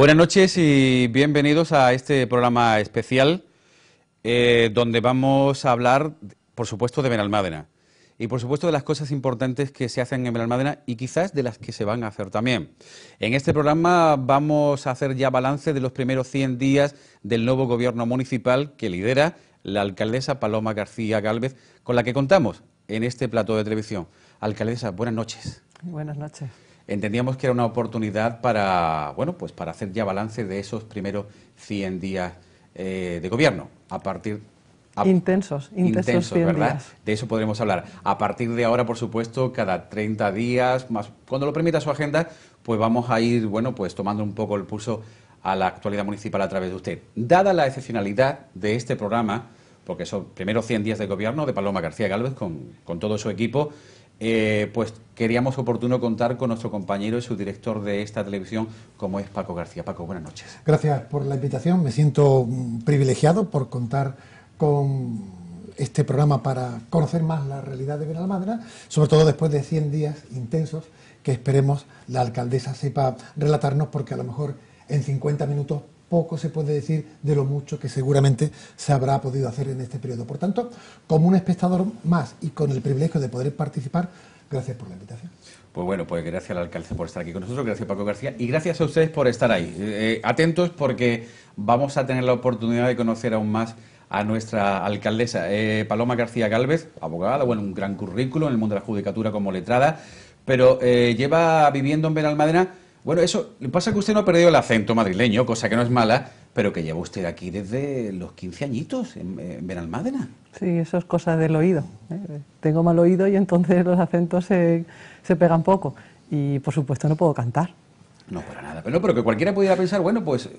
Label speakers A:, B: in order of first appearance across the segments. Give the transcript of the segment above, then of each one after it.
A: Buenas noches y bienvenidos a este programa especial eh, donde vamos a hablar, por supuesto, de Benalmádena y, por supuesto, de las cosas importantes que se hacen en Benalmádena y quizás de las que se van a hacer también. En este programa vamos a hacer ya balance de los primeros 100 días del nuevo gobierno municipal que lidera la alcaldesa Paloma García Gálvez, con la que contamos en este plato de televisión. Alcaldesa, buenas noches.
B: Buenas noches
A: entendíamos que era una oportunidad para, bueno, pues para hacer ya balance de esos primeros 100 días eh, de gobierno, a partir
B: intensos, intensos,
A: De eso podremos hablar. A partir de ahora, por supuesto, cada 30 días, más cuando lo permita su agenda, pues vamos a ir, bueno, pues tomando un poco el pulso a la actualidad municipal a través de usted. Dada la excepcionalidad de este programa, porque son primeros 100 días de gobierno de Paloma García Gálvez con, con todo su equipo, eh, pues queríamos oportuno contar con nuestro compañero y su director de esta televisión, como es Paco García. Paco, buenas noches.
C: Gracias por la invitación. Me siento mm, privilegiado por contar con este programa para conocer más la realidad de Benalmádena, sobre todo después de 100 días intensos que esperemos la alcaldesa sepa relatarnos, porque a lo mejor en 50 minutos poco se puede decir de lo mucho que seguramente se habrá podido hacer en este periodo. Por tanto, como un espectador más y con el privilegio de poder participar, gracias por la invitación.
A: Pues bueno, pues gracias al alcalde por estar aquí con nosotros, gracias Paco García y gracias a ustedes por estar ahí. Eh, eh, atentos porque vamos a tener la oportunidad de conocer aún más a nuestra alcaldesa eh, Paloma García Galvez, abogada, bueno, un gran currículo en el mundo de la judicatura como letrada, pero lleva viviendo en Benalmádena bueno, eso, pasa que usted no ha perdido el acento madrileño, cosa que no es mala, pero que lleva usted aquí desde los 15 añitos, en, Benalmádena.
B: Sí, eso es cosa del oído. ¿eh? Tengo mal oído y entonces los acentos se, se pegan poco. Y por supuesto no puedo cantar.
A: No, para nada. Pero, que cualquiera pudiera pensar, bueno, pues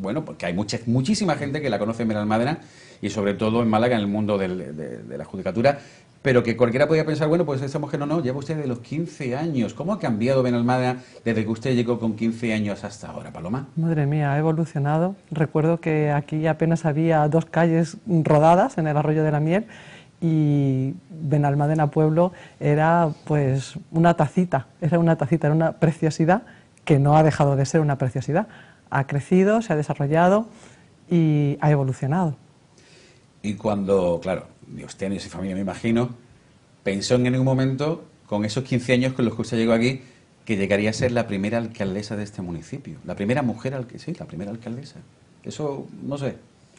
A: bueno, porque hay muchísima gente que la conoce en Benalmádena y sobre todo en Málaga, en el mundo de, la judicatura, pero que cualquiera podía pensar, bueno, pues esa mujer no, no, lleva usted de los 15 años. ¿Cómo ha cambiado Benalmada desde que usted llegó con 15 años hasta ahora, Paloma?
B: Madre mía, ha evolucionado. Recuerdo que aquí apenas había dos calles rodadas en el Arroyo de la Miel y Benalmádena Pueblo era pues una tacita, era una tacita, era una preciosidad que no ha dejado de ser una preciosidad. Ha crecido, se ha desarrollado y ha evolucionado.
A: Y cuando, claro, ni usted ni su familia, me imagino, pensó en un momento, con esos 15 años con los que usted llegó aquí, que llegaría a ser la primera alcaldesa de este municipio, la primera mujer, al sí, la primera alcaldesa. Eso, no sé.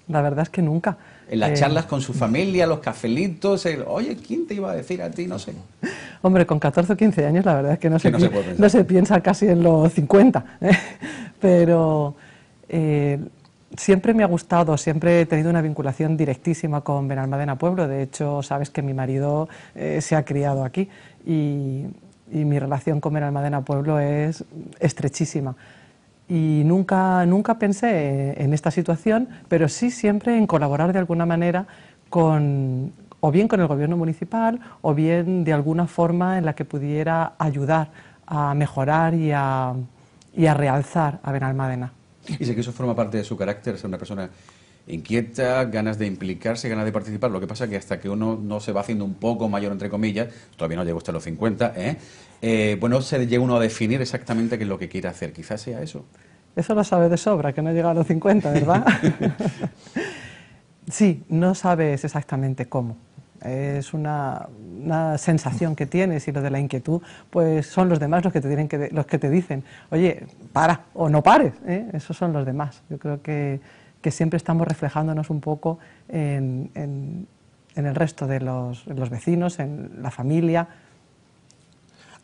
B: La verdad es que nunca.
A: En las eh, charlas con su familia, los cafelitos, el, oye, ¿quién te iba a decir a ti? No sé.
B: Hombre, con 14 o 15 años la verdad es que no, se, piensa casi en los 50. ¿eh? Pero eh, siempre me ha gustado, siempre he tenido una vinculación directísima con Benalmádena Pueblo. De hecho, sabes que mi marido eh, se ha criado aquí y, mi relación con Benalmádena Pueblo es estrechísima. Y nunca, nunca pensé en esta situación, pero sí siempre en colaborar de alguna manera con, o bien con el gobierno municipal o bien de alguna forma en la que pudiera ayudar a mejorar y a, y a realzar a Benalmádena.
A: Y sé que eso forma parte de su carácter, ser una persona inquieta, ganas de implicarse, ganas de participar. Lo que pasa es que hasta que uno no se va haciendo un poco mayor, entre comillas, todavía no llega hasta los 50, ¿eh? Eh, bueno, se llega uno a definir exactamente qué es lo que quiere hacer. Quizás sea eso.
B: Eso lo sabe de sobra, que no llega a los 50, ¿verdad? sí, no sabes exactamente cómo es una, sensación que tienes y lo de la inquietud, pues son los demás los que te, tienen que, los que te dicen, oye, para o no pares, ¿eh? esos son los demás. Yo creo que, siempre estamos reflejándonos un poco en, el resto de los, vecinos, en la familia.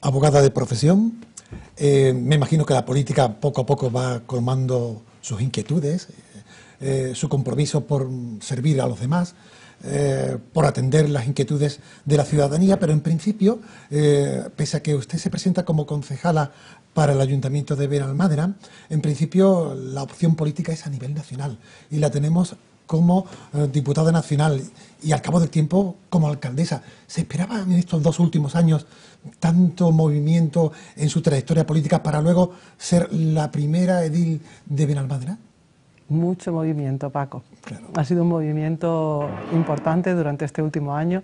C: Abogada de profesión, eh, me imagino que la política poco a poco va colmando sus inquietudes, eh, su compromiso por servir a los demás. Eh, por atender las inquietudes de la ciudadanía, pero en principio, eh, pese a que usted se presenta como concejala para el Ayuntamiento de Benalmádena, en principio la opción política es a nivel nacional y la tenemos como eh, diputada nacional y al cabo del tiempo como alcaldesa. ¿Se esperaba en estos dos últimos años tanto movimiento en su trayectoria política para luego ser la primera edil de Benalmádena?
B: mucho movimiento,
C: Paco. Ha sido un
B: movimiento importante durante este último año,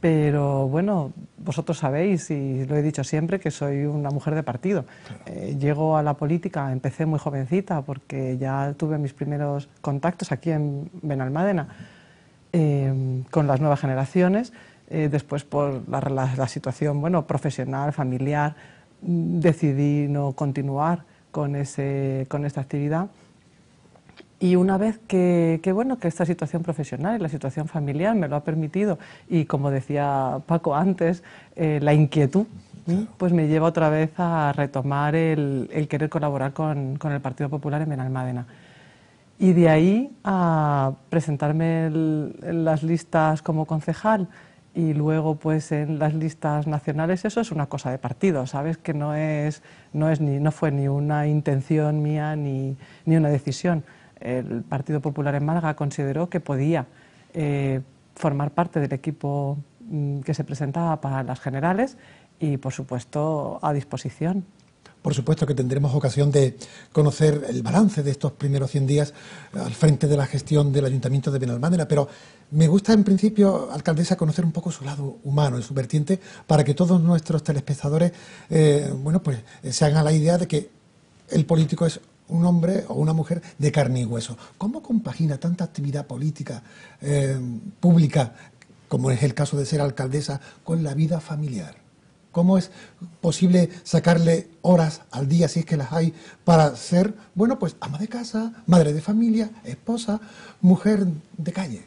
B: pero bueno, vosotros sabéis, y lo he dicho siempre, que soy una mujer de partido. Eh, llego a la política, empecé muy jovencita porque ya tuve mis primeros contactos aquí en Benalmádena em, con las nuevas generaciones, eh, después por la, situación bueno, profesional, familiar, decidí no continuar con, ese, con esta actividad y una vez que, bueno, que esta situación profesional y la situación familiar me lo ha permitido, y como decía Paco antes, eh, la inquietud, pues me lleva otra vez a retomar el, querer colaborar con, el Partido Popular en Benalmádena. Y de ahí a presentarme en las listas como concejal y luego pues, en las listas nacionales eso es una cosa de partido, sabes que no es no es ni no fue ni una intención mía ni, ni una decisión el Partido Popular en Málaga consideró que podía eh, formar parte del equipo mm, que se presentaba para las
C: generales y, por supuesto, a disposición. Por supuesto que tendremos ocasión de conocer el balance de estos primeros 100 días al frente de la gestión del Ayuntamiento de Benalmádena, pero me gusta en principio, alcaldesa, conocer un poco su lado humano, su vertiente, para que todos nuestros telespectadores eh, bueno, pues, eh, se hagan la idea de que el político es un hombre o una mujer de carne y hueso. ¿Cómo compagina tanta actividad política eh, pública, como es el caso de ser alcaldesa, con la vida familiar? ¿Cómo es posible sacarle horas al día, si es que las hay, para ser, bueno, pues ama de casa, madre de familia, esposa, mujer de calle?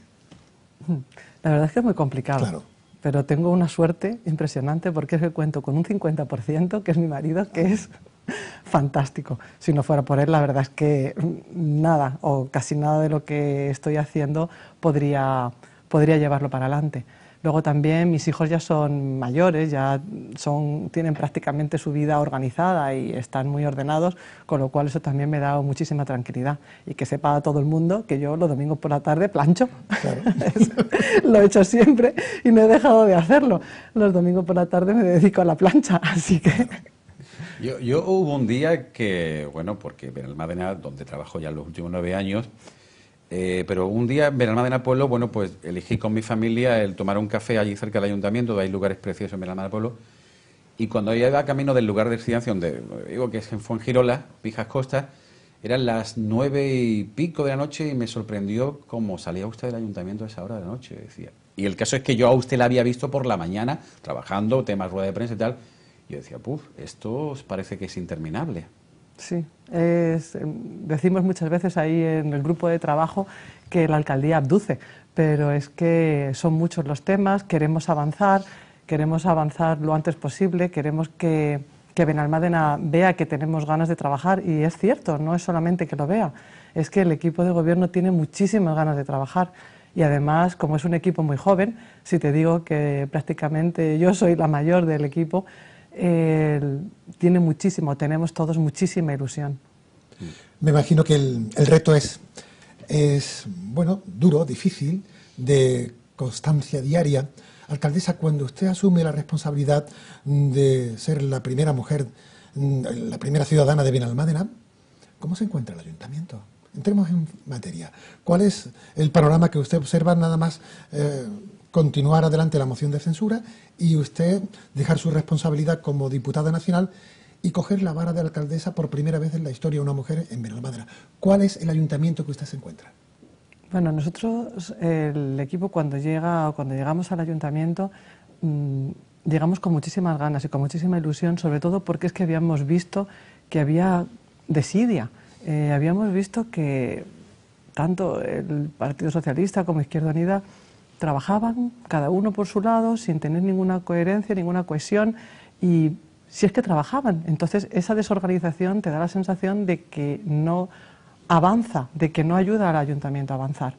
B: Hmm. La verdad es que es muy complicado. Claro pero tengo una suerte impresionante porque es que cuento con un 50%, que es mi marido, que es fantástico. Si no fuera por él, la verdad es que mm, nada o casi nada de lo que estoy haciendo podría, llevarlo para adelante. Luego también mis hijos ya son mayores, ya son, tienen prácticamente su vida organizada y están muy ordenados, con lo cual eso también me da muchísima tranquilidad. Y que sepa todo el mundo que yo los domingos por la tarde plancho. lo he hecho siempre y no he dejado de hacerlo. Los domingos por la tarde me dedico a la plancha, así que...
A: Yo, hubo un día que, bueno, porque Benalmádena, donde trabajo ya los últimos nueve años, eh, pero un día en Benalmádena Pueblo, bueno, pues elegí con mi familia el tomar un café allí cerca del ayuntamiento, hay lugares preciosos en Benalmádena Pueblo, y cuando yo iba camino del lugar de residencia, donde eh, digo que es en Fuengirola, Pijas Costa... eran las nueve y pico de la noche y me sorprendió cómo salía usted del ayuntamiento a esa hora de la noche, decía. Y el caso es que yo a usted la había visto por la mañana, trabajando, temas rueda de prensa y tal, yo decía, puff, esto parece que es interminable.
B: Sí, decimos muchas veces ahí en el grupo de trabajo que la alcaldía abduce, pero es que son muchos los temas, queremos avanzar, queremos avanzar lo antes posible, queremos que, que Benalmádena vea que tenemos ganas de trabajar y es cierto, no es solamente que lo vea, es que el equipo de gobierno tiene muchísimas ganas de trabajar y además, como es un equipo muy joven, si te digo que prácticamente yo soy la mayor del equipo, tiene muchísimo, tenemos todos muchísima ilusión.
C: Me imagino que el, reto es, es, bueno, duro, difícil, de constancia diaria. Alcaldesa, cuando usted asume la responsabilidad de ser la primera mujer, mm, la primera ciudadana de Benalmádena, ¿cómo se encuentra el ayuntamiento? Entremos en materia. ¿Cuál es el panorama que usted observa nada más eh, continuar adelante la moción de censura y usted dejar su responsabilidad como diputada nacional y coger la vara de alcaldesa por primera vez en la historia de una mujer en Benalmádena. ¿Cuál es el ayuntamiento que usted se encuentra? Bueno, nosotros,
B: el equipo, cuando llega cuando llegamos al ayuntamiento, mm, llegamos con muchísimas ganas y con muchísima ilusión, sobre todo porque es que habíamos visto que había desidia, eh, habíamos visto que tanto el Partido Socialista como Izquierda Unida trabajaban cada uno por su lado sin tener ninguna coherencia, ninguna cohesión y si es que trabajaban. Entonces esa desorganización te da la sensación de que no avanza, de que no ayuda al ayuntamiento a avanzar.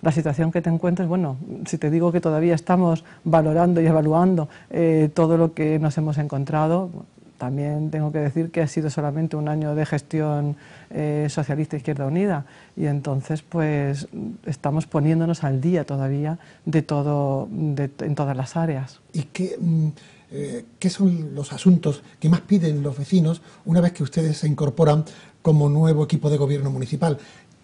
B: La situación que te encuentres, bueno, si te digo que todavía estamos valorando y evaluando eh, todo lo que nos hemos encontrado, también tengo que decir que ha sido solamente un año de gestión eh, socialista Izquierda Unida y entonces pues estamos poniéndonos al día todavía de todo, en todas las áreas.
C: ¿Y mm, eh, qué son los asuntos que más piden los vecinos una vez que ustedes se incorporan como nuevo equipo de gobierno municipal?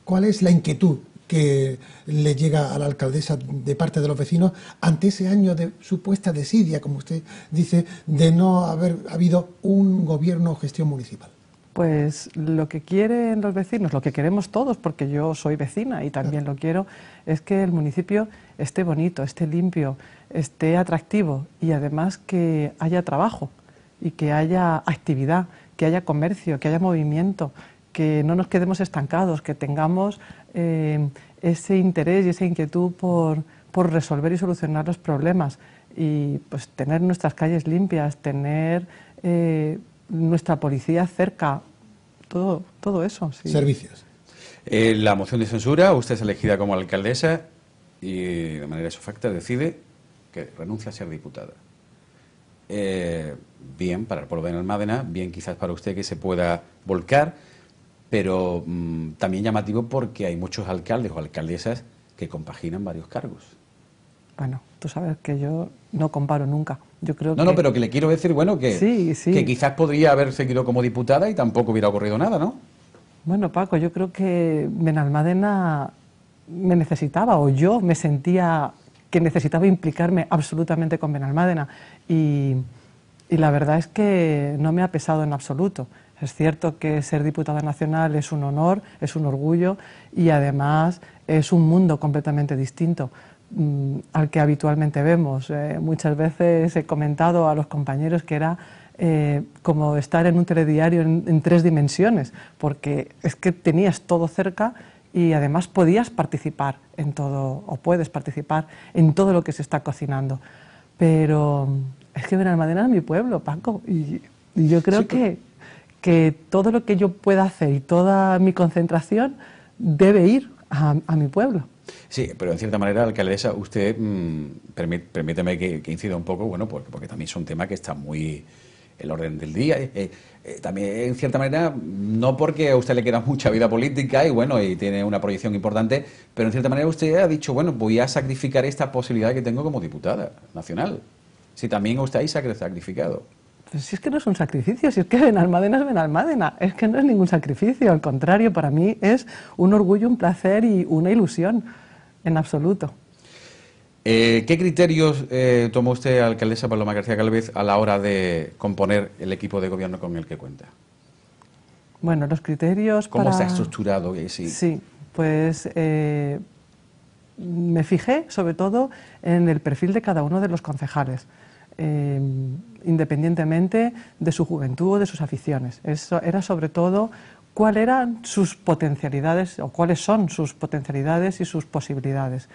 C: ¿Cuál es la inquietud que le llega a la alcaldesa de parte de los vecinos ante ese año de supuesta desidia, como usted dice, de no haber habido un gobierno o gestión municipal? Pues
B: lo que quieren los vecinos, lo que queremos todos, porque yo soy vecina y también lo quiero, es que el municipio esté bonito, esté limpio, esté atractivo y además que haya trabajo y que haya actividad, que haya comercio, que haya movimiento, que no nos quedemos estancados, que tengamos eh, ese interés y esa inquietud por, por resolver y solucionar los problemas y pues tener nuestras calles limpias, tener eh, nuestra policía cerca, todo, todo eso. Servicios.
A: Eh, la moción de censura, usted es elegida como alcaldesa y de manera sofacta decide que renuncia a ser diputada. bien para el pueblo de Almádena, bien quizás para usted que se pueda volcar pero mm, también llamativo porque hay muchos alcaldes o alcaldesas que compaginan varios cargos.
B: Bueno, tú sabes que yo no comparo nunca. Yo creo no, no, pero
A: que le quiero decir, bueno, que, quizás podría haber seguido como diputada y tampoco hubiera ocurrido nada, ¿no?
B: Bueno, Paco, yo creo que Benalmádena me necesitaba o yo me sentía que necesitaba implicarme absolutamente con Benalmádena y la verdad es que no me ha pesado en absoluto. Es cierto que ser diputada nacional es un honor, es un orgullo y además es un mundo completamente distinto mm, al que habitualmente vemos. Eh, muchas veces he comentado a los compañeros que era eh, como estar en un telediario en, tres dimensiones, porque es que tenías todo cerca y además podías participar en todo, o puedes participar en todo lo que se está cocinando. Pero es que madera es mi pueblo, Paco, y, yo creo que que todo lo que yo pueda hacer y toda mi concentración debe ir a, mi pueblo.
A: Sí, pero en cierta manera, alcaldesa, usted, mm, permíteme permítame que, incida un poco, bueno, porque, también es un tema que está muy el orden del día. Eh, eh, eh, también, en cierta manera, no porque a usted le queda mucha vida política y bueno, y tiene una proyección importante, pero en cierta manera usted ha dicho, bueno, voy a sacrificar esta posibilidad que tengo como diputada nacional. Si también usted ahí se ha sacrificado
B: pues si es que no es un sacrificio, si es que Benalmádena es Benalmádena, es que no es ningún sacrificio, al contrario, para mí es un orgullo, un placer y una ilusión, en absoluto.
A: Eh, ¿Qué criterios eh, tomó usted, alcaldesa Paloma García Calvez a la hora de componer el equipo de gobierno con el que cuenta?
B: Bueno, los criterios. ¿Cómo se ha estructurado? sí, pues eh, me fijé sobre todo en el perfil de cada uno de los concejales. Em, independientemente de su juventud o de sus aficiones. Eso era sobre todo cuáles eran sus potencialidades o cuáles son sus potencialidades y sus posibilidades.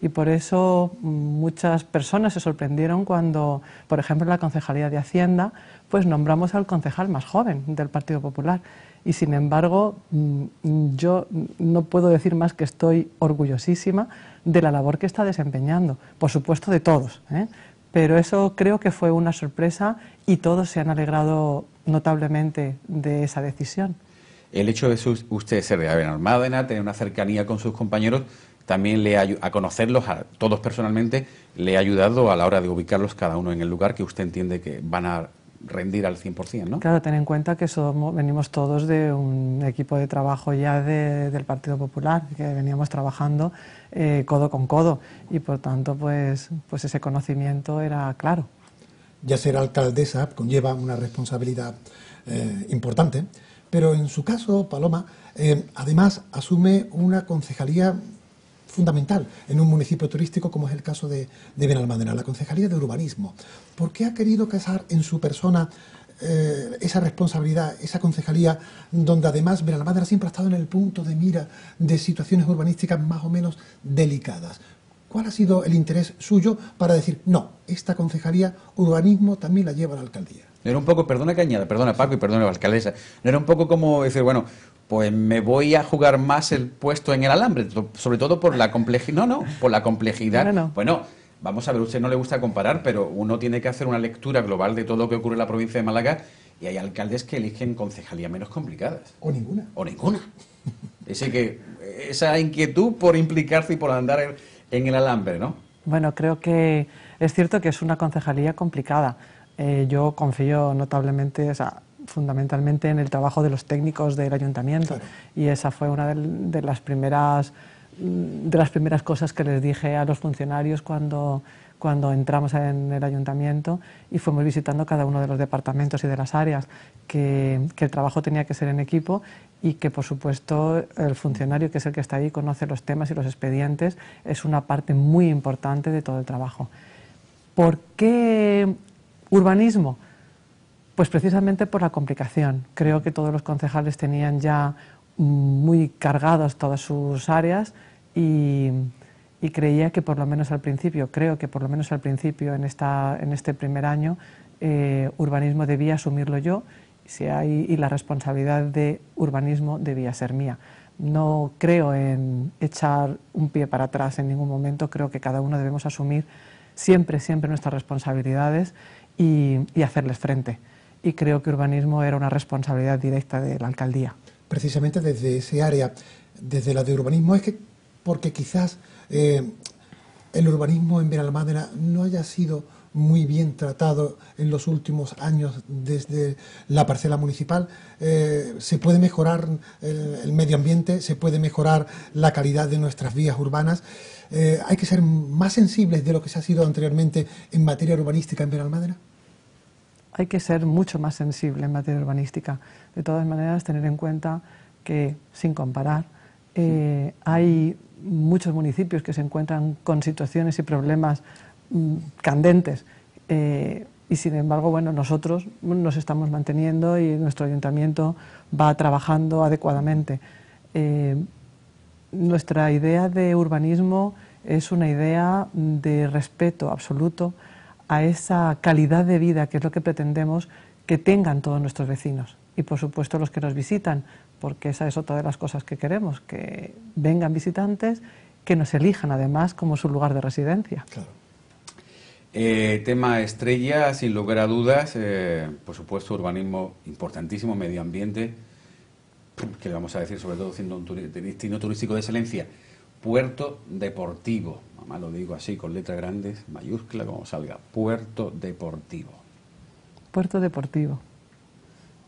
B: Y por eso mm, muchas personas se sorprendieron cuando, por ejemplo, en la Concejalía de Hacienda, pues nombramos al concejal más joven del Partido Popular. Y sin embargo, mm, yo no puedo decir más que estoy orgullosísima de la labor que está desempeñando, por supuesto de todos, ¿eh? Pero eso creo que fue una sorpresa y todos se han alegrado notablemente de esa decisión.
A: El hecho de usted ser de Armada, tener una cercanía con sus compañeros, también le a conocerlos a todos personalmente, le ha ayudado a la hora de ubicarlos cada uno en el lugar que usted entiende que van a rendir al 100%, ¿no?
B: Claro, ten en cuenta que somos, venimos todos de un equipo de trabajo ya del Partido Popular, que veníamos trabajando eh, codo con codo y por tanto pues, pues ese conocimiento era claro. Ya ser
C: alcaldesa conlleva una responsabilidad eh, importante, pero en su caso, Paloma, eh, además asume una concejalía fundamental en un municipio turístico como es el caso de, de Benalmádena, la Concejalía de Urbanismo. ¿Por qué ha querido casar en su persona eh, esa responsabilidad, esa concejalía, donde además madre siempre ha estado en el punto de mira de situaciones urbanísticas más o menos delicadas. ¿Cuál ha sido el interés suyo para decir, no, esta concejalía urbanismo también la lleva la alcaldía?
A: era un poco, perdona Cañada, perdona Paco y perdona la alcaldesa, era un poco como decir, bueno, pues me voy a jugar más el puesto en el alambre, sobre todo por la complejidad, no, no, por la complejidad. No, no. Pues vamos a ver, usted no le gusta comparar, pero uno tiene que hacer una lectura global de todo lo que ocurre en la provincia de Málaga y hay alcaldes que eligen concejalías menos complicadas. O ninguna. O ninguna. que esa inquietud por implicarse y por andar en, el alambre, ¿no?
B: Bueno, creo que es cierto que es una concejalía complicada. Eh, yo confío notablemente, o fundamentalmente en el trabajo de los técnicos del ayuntamiento y esa fue una de las primeras Mm, de las primeras cosas que les dije a los funcionarios cuando, entramos en el ayuntamiento y fuimos visitando cada uno de los departamentos y de las áreas, que, que, el trabajo tenía que ser en equipo y que, por supuesto, el funcionario, que es el que está ahí, conoce los temas y los expedientes, es una parte muy importante de todo el trabajo. ¿Por qué urbanismo? Pues precisamente por la complicación. Creo que todos los concejales tenían ya muy cargados todas sus áreas y, creía que por lo menos al principio, creo que por lo menos al principio en, este primer año, eh, urbanismo debía asumirlo yo y la responsabilidad de urbanismo debía ser mía. No creo en echar un pie para atrás en ningún momento, creo que cada uno debemos asumir siempre, siempre nuestras responsabilidades y hacerles frente. Y creo que urbanismo era una responsabilidad directa de la alcaldía
C: precisamente desde ese área, desde la de urbanismo, es que porque quizás eh, el urbanismo en Benalmádena no haya sido muy bien tratado en los últimos años desde la parcela municipal. Eh, se puede mejorar el, medio ambiente, se puede mejorar la calidad de nuestras vías urbanas. Eh, hay que ser más sensibles de lo que se ha sido anteriormente en materia urbanística en Benalmádena
B: hay que ser mucho más sensible en materia urbanística. De todas maneras, tener en cuenta que, sin comparar, eh, hay muchos municipios que se encuentran con situaciones y problemas mm, candentes. Eh, y sin embargo, bueno, nosotros nos estamos manteniendo y nuestro ayuntamiento va trabajando adecuadamente. Eh, nuestra idea de urbanismo es una idea de respeto absoluto a esa calidad de vida que es lo que pretendemos que tengan todos nuestros vecinos y por supuesto los que nos visitan, porque esa es otra de las cosas que queremos, que vengan visitantes, que nos elijan además como su lugar de residencia. Claro.
A: Eh, tema estrella, sin lugar a dudas, eh, por supuesto, urbanismo importantísimo, medio ambiente, que vamos a decir sobre todo siendo un destino turístico de excelencia, puerto deportivo lo digo así con letras grandes, mayúscula, como salga, Puerto Deportivo.
B: Puerto Deportivo.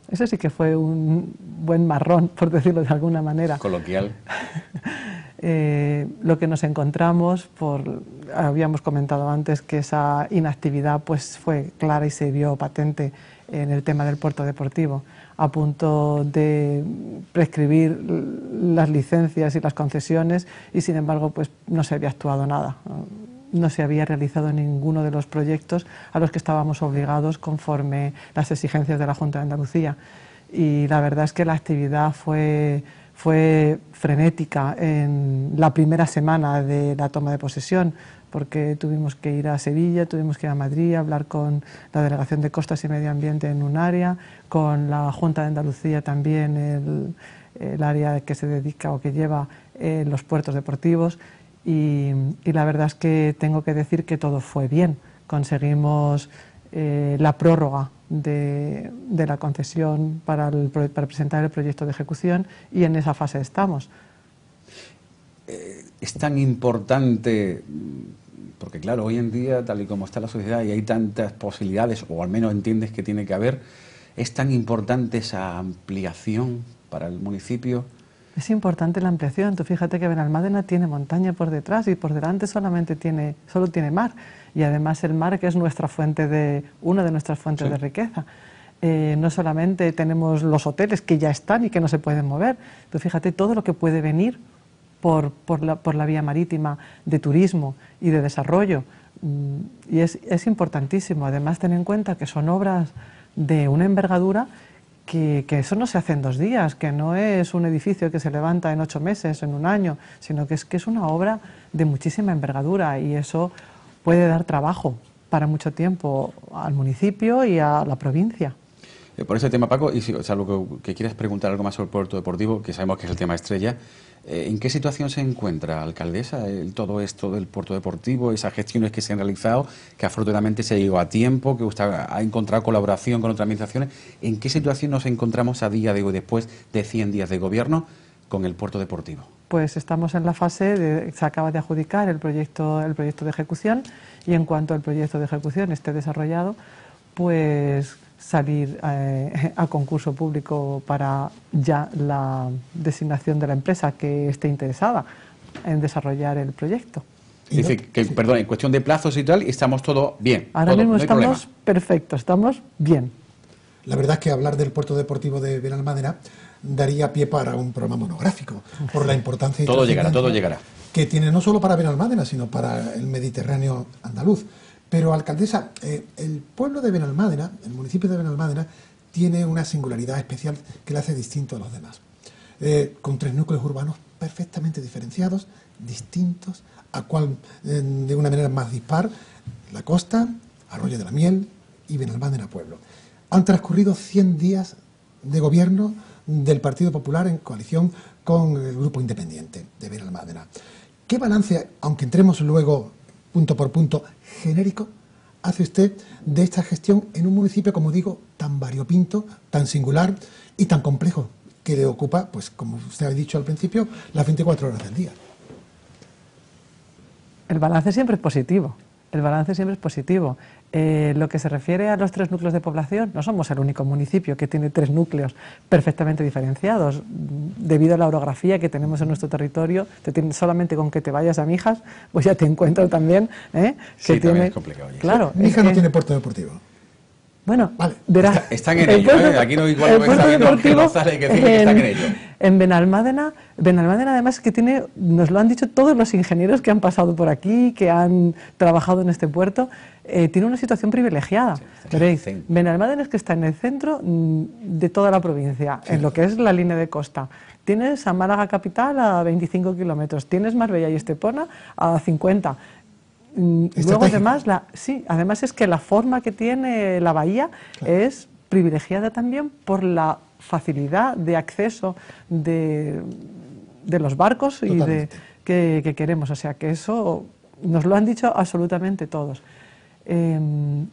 B: Ese sí que fue un buen marrón, por decirlo de alguna manera. Coloquial. Eh, lo que nos encontramos, por, habíamos comentado antes que esa inactividad pues, fue clara y se vio patente en el tema del puerto deportivo a punto de prescribir las licencias y las concesiones y sin embargo pues no se había actuado nada no se había realizado ninguno de los proyectos a los que estábamos obligados conforme las exigencias de la Junta de Andalucía y la verdad es que la actividad fue fue frenética en la primera semana de la toma de posesión porque tuvimos que ir a Sevilla, tuvimos que ir a Madrid, a hablar con la Delegación de Costas y Medio Ambiente en un área, con la Junta de Andalucía también, el, área que se dedica o que lleva eh, los puertos deportivos. Y, la verdad es que tengo que decir que todo fue bien. Conseguimos eh, la prórroga de, la concesión para, presentar el proyecto de ejecución y en esa fase estamos.
A: Eh, es tan importante porque claro, hoy en día, tal y como está la sociedad y hay tantas posibilidades, o al menos entiendes que tiene que haber, ¿es tan importante esa ampliación para el municipio?
B: Es importante la ampliación. Tú fíjate que Benalmádena tiene montaña por detrás y por delante solamente tiene, solo tiene mar. Y además el mar que es nuestra fuente de, una de nuestras fuentes de riqueza. Eh, no solamente tenemos los hoteles que ya están y que no se pueden mover. Tú fíjate todo lo que puede venir por, la, vía marítima de turismo y de desarrollo. Mm, y es, importantísimo, además, tener en cuenta que son obras de una envergadura que, eso no se hace en dos días, que no es un edificio que se levanta en ocho meses, en un año, sino que es, una obra de muchísima envergadura y eso puede dar trabajo para mucho tiempo al municipio y a la provincia.
A: Eh, por ese tema, Paco, y si, algo que quieras preguntar algo más sobre el puerto deportivo, que sabemos que es el tema estrella, eh, ¿En qué situación se encuentra, alcaldesa, todo esto del puerto deportivo, esas gestiones que se han realizado, que afortunadamente se llegó a tiempo, que usted ha encontrado colaboración con otras administraciones? ¿En qué situación nos encontramos a día de hoy, después de 100 días de gobierno, con el puerto deportivo?
B: Pues estamos en la fase de, se acaba de adjudicar el proyecto, el proyecto de ejecución y en cuanto el proyecto de ejecución esté desarrollado, pues salir eh, a concurso público para ya la designación de la empresa que esté interesada en desarrollar el proyecto.
A: Dice que, perdón, en cuestión de plazos y tal, estamos todo bien. Ahora mismo estamos
C: perfectos, estamos bien. La verdad es que hablar del puerto deportivo de Benalmádena daría pie para un programa monográfico, por la importancia... Y todo llegará, todo llegará. Que tiene no solo para Benalmádena, sino para el Mediterráneo andaluz. Pero, alcaldesa, eh, el pueblo de Benalmádena, el municipio de Benalmádena, tiene una singularidad especial que le hace distinto a los demás. Eh, con tres núcleos urbanos perfectamente diferenciados, distintos, a cual de una manera más dispar, la costa, Arroyo de la Miel y Benalmádena Pueblo. Han transcurrido 100 días de gobierno del Partido Popular en coalición con el Grupo Independiente de Benalmádena. ¿Qué balance, aunque entremos luego punto por punto genérico hace usted de esta gestión en un municipio, como digo, tan variopinto, tan singular y tan complejo, que le ocupa, pues como usted ha dicho al principio, las 24 horas del día?
B: El balance siempre es positivo el balance siempre es positivo. Eh, lo que se refiere a los tres núcleos de población, no somos el único municipio que tiene tres núcleos perfectamente diferenciados. Debido a la orografía que tenemos en nuestro territorio, te solamente con que te vayas a Mijas, pues ya te encuentro también. ¿eh? Que tiene, es
A: complicado.
B: Mijas no tiene puerto deportivo. Bueno, verás. están en el puerto, ¿eh? Aquí no igual que no en, que en Benalmádena, Benalmádena además que tiene, nos lo han dicho todos los ingenieros que han pasado por aquí, que han trabajado en este puerto, eh, tiene una situación privilegiada. Pero Veréis, Benalmádena es que está en el centro mm, de toda la provincia, en lo que es la línea de costa. Tienes a Málaga capital a 25 kilómetros, tienes Marbella y Estepona a 50 Luego además, sí, además es que la forma que tiene la bahía es privilegiada también por la facilidad de acceso de, los barcos y de que, queremos. O sea que eso nos lo han dicho absolutamente todos. Em,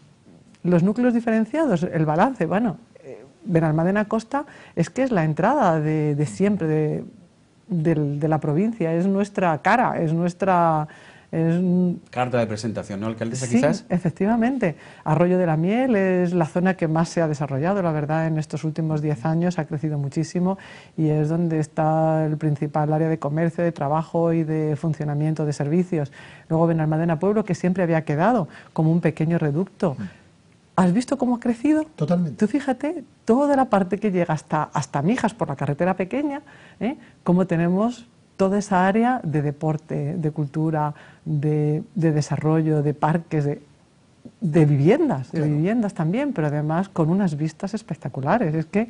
B: los núcleos diferenciados, el balance, bueno, eh, Benalmádena Costa es que es la entrada de, siempre de, la provincia, es nuestra cara, es nuestra es,
A: Carta de presentación, ¿no, alcaldesa? Sí,
B: Efectivamente. Arroyo de la Miel es la zona que más se ha desarrollado, la verdad, en estos últimos 10 años ha crecido muchísimo y es donde está el principal área de comercio, de trabajo y de funcionamiento de servicios. Luego ven Benalmadena Pueblo, que siempre había quedado como un pequeño reducto. Mm. ¿Has visto cómo ha crecido? Totalmente. Tú fíjate, toda la parte que llega hasta, hasta Mijas por la carretera pequeña, ¿eh? cómo tenemos toda esa área de deporte, de cultura, de, desarrollo, de parques, de, viviendas, de viviendas también, pero
C: además con unas vistas espectaculares. Es que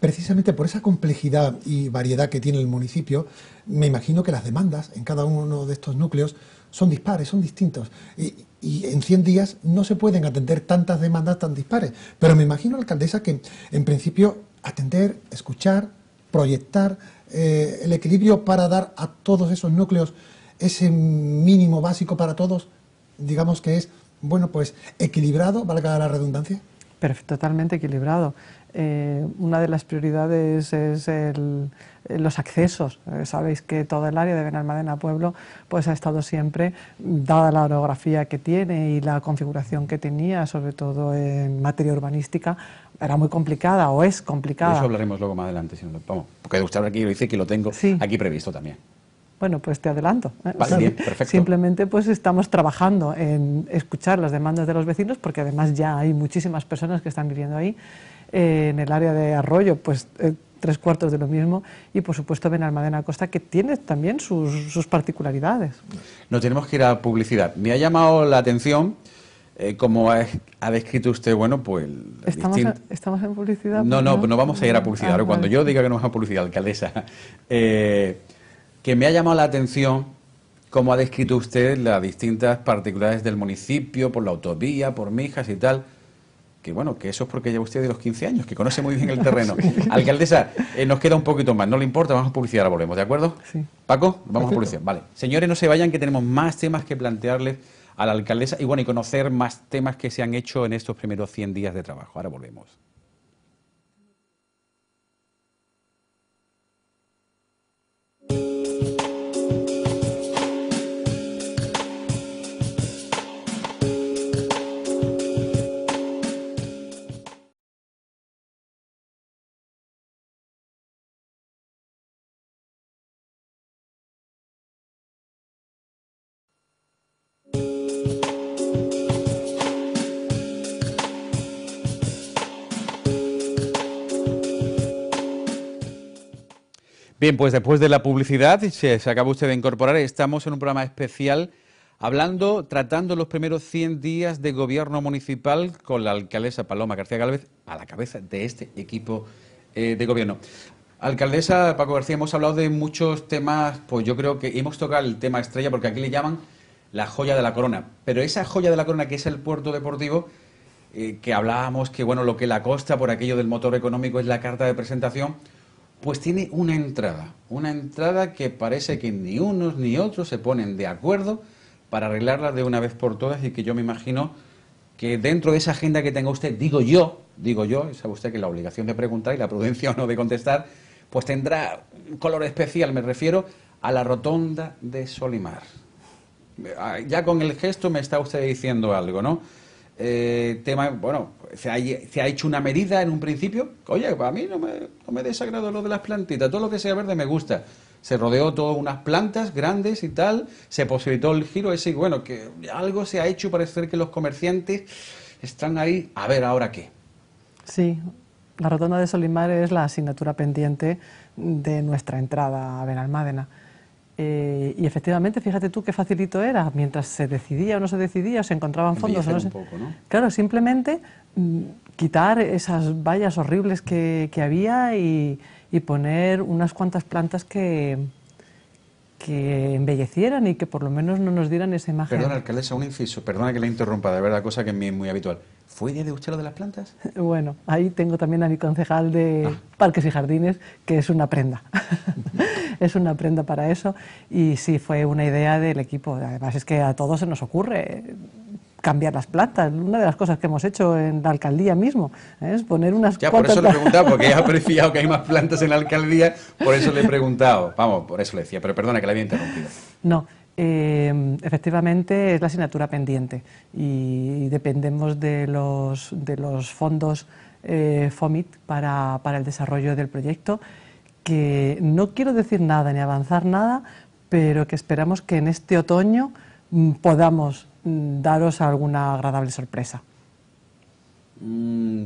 C: precisamente por esa complejidad y variedad que tiene el municipio, me imagino que las demandas en cada uno de estos núcleos son dispares, son distintos. Y, y, en 100 días no se pueden atender tantas demandas tan dispares. Pero me imagino, alcaldesa, que en principio atender, escuchar, proyectar, eh, el equilibrio para dar a todos esos núcleos ese mínimo básico para todos, digamos que es, bueno, pues equilibrado, valga la redundancia. totalmente equilibrado.
B: Eh, una de las prioridades
C: es el,
B: eh, los accesos. sabéis que todo el área de Benalmádena Pueblo pues, ha estado siempre, dada la orografía que tiene y la configuración que tenía, sobre todo en materia urbanística, era muy complicada o es complicada. eso
A: hablaremos luego más adelante, si no, vamos, porque Gustavo aquí lo hice que lo tengo aquí previsto también.
B: Bueno, pues te adelanto. ¿eh? Simplemente pues estamos trabajando en escuchar las demandas de los vecinos, porque además ya hay muchísimas personas que están viviendo ahí. Eh, en el área de Arroyo, pues eh, tres cuartos de lo mismo, y por supuesto Benalmádena Costa, que tiene también sus, sus particularidades.
A: No tenemos que ir a publicidad. Me ha llamado la atención eh, como ha, descrito usted, bueno, pues... ¿Estamos,
B: en publicidad? No, pues, no, pues no, vamos a ir a ah, publicidad. Cuando yo diga
A: que no vamos a publicidad, alcaldesa, eh, que me ha llamado la atención como ha descrito usted las distintas particularidades del municipio, por la autovía, por Mijas y tal que bueno, que eso es porque lleva usted de los 15 años, que conoce muy bien el terreno. Alcaldesa, eh, nos queda un poquito más, no le importa, vamos a publicidad, ahora volvemos, ¿de acuerdo? Sí. Paco, vamos a publicidad. Vale, señores, no se vayan, que tenemos más temas que plantearles a la alcaldesa y bueno, y conocer más temas que se han hecho en estos primeros 100 días de trabajo. Ahora volvemos. Bien, pues después de la publicidad, se, se acaba usted de incorporar, estamos en un programa especial hablando, tratando los primeros 100 días de gobierno municipal con la alcaldesa Paloma García Gálvez a la cabeza de este equipo eh, de gobierno. Alcaldesa Paco García, hemos hablado de muchos temas, pues yo creo que hemos tocado el tema estrella porque aquí le llaman la joya de la corona, pero esa joya de la corona que es el puerto deportivo, eh, que hablábamos que bueno, lo que la costa por aquello del motor económico es la carta de presentación, pues tiene una entrada, una entrada que parece que ni unos ni otros se ponen de acuerdo para arreglarla de una vez por todas y que yo me imagino que dentro de esa agenda que tenga usted, digo yo, digo yo, sabe usted que la obligación de preguntar y la prudencia o no de contestar, pues tendrá un color especial, me refiero a la rotonda de Solimar. Ah, ya con el gesto me está usted diciendo algo, ¿no? Eh, tema, bueno, se ha, hecho una medida en un principio. Oye, a mí no me, no me desagrado lo de las plantitas, todo lo que sea verde me gusta. Se rodeó todas unas plantas grandes y tal, se posibilitó el giro ese bueno, que algo se ha hecho, para hacer que los comerciantes están ahí, a ver ahora qué.
B: Sí, la rotonda de Solimar es la asignatura pendiente de nuestra entrada a Benalmádena eh, y efectivamente, fíjate tú qué facilito era, mientras se decidía o no se decidía, o se encontraban fondos Claro, simplemente mm, quitar esas vallas horribles que, había y, poner unas cuantas plantas que, que embellecieran y que por lo menos no nos dieran esa imagen. Perdona,
A: alcaldesa, un inciso, perdona que le interrumpa, de verdad, cosa que es muy habitual. ¿Fue idea de usted de las plantas?
B: Bueno, ahí tengo también a mi concejal de ah. Parques y Jardines, que es una prenda. es una prenda para eso. Y sí, fue una idea del equipo. Además, es que a todos se nos ocurre eh, cambiar las plantas. Una de las cosas que hemos hecho en la alcaldía mismo ¿eh? es poner unas Ya, por eso le he preguntado, porque he
A: apreciado que hay más plantas en la alcaldía, por eso le he preguntado. Vamos, por eso le decía, pero perdona que la había interrumpido.
B: No, eh, efectivamente, es la asignatura pendiente y dependemos de los, de los fondos eh, FOMIT para, el desarrollo del proyecto, que no quiero decir nada ni avanzar nada, pero que esperamos que en este otoño mm, podamos mm, daros alguna agradable sorpresa.
C: Mm,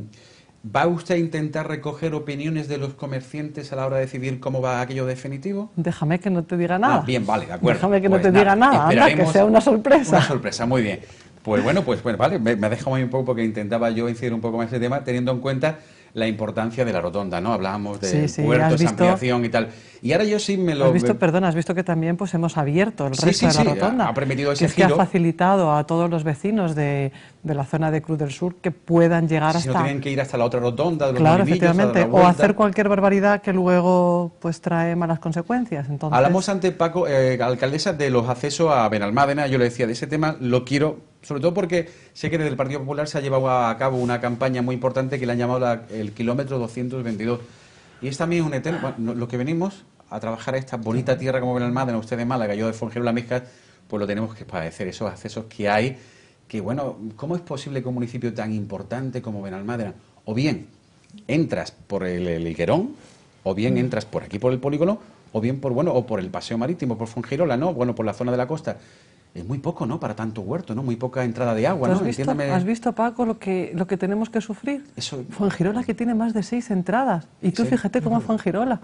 A: ¿Va usted a intentar recoger opiniones de los comerciantes a la hora de decidir cómo va aquello definitivo?
B: Déjame que no te diga nada. Ah, bien, vale, de acuerdo. Déjame que no pues te nada, diga nada, anda, que sea una sorpresa.
A: Una sorpresa, muy bien. Pues bueno, pues bueno, pues, vale, me, ha dejado muy un poco porque intentaba yo incidir un poco más ese tema, teniendo en cuenta la importancia de la rotonda, ¿no? Hablábamos de puertos, ampliación y tal. Y ahora yo sí me lo... Has visto,
B: perdona, has visto que también pues hemos abierto el resto de la rotonda. sí, ha permitido ese que es que ha facilitado a todos los vecinos de de la zona de Cruz del Sur que puedan llegar hasta... Si no tienen que ir hasta la
A: otra rotonda, de los Claro, efectivamente, o hacer
B: cualquier barbaridad que luego pues trae malas consecuencias. Entonces... Hablamos
A: antes Paco, eh, alcaldesa, de los accesos a Benalmádena, yo le decía, de ese tema lo quiero, sobre todo porque sé que desde el Partido Popular se ha llevado a cabo una campaña muy importante que le han llamado el kilómetro 222. Y es también un eterno, los que venimos a trabajar a esta bonita tierra como Benalmádena, usted de Málaga, yo de la Mezcla, pues lo tenemos que padecer, esos accesos que hay que, bueno, ¿cómo es posible que un municipio tan importante como Benalmádena, o bien entras por el, el o bien mm. entras por aquí por el polígono, o bien por, bueno, o por el paseo marítimo, por Fongirola, ¿no? Bueno, por la zona de la costa es muy poco, ¿no? Para tanto huerto, ¿no? Muy poca entrada de agua, ¿no? Has visto, ¿Has
B: visto, Paco, lo que, lo que tenemos que sufrir? Fongirola que tiene más de seis entradas. Y tú fíjate cómo es Fuengirola.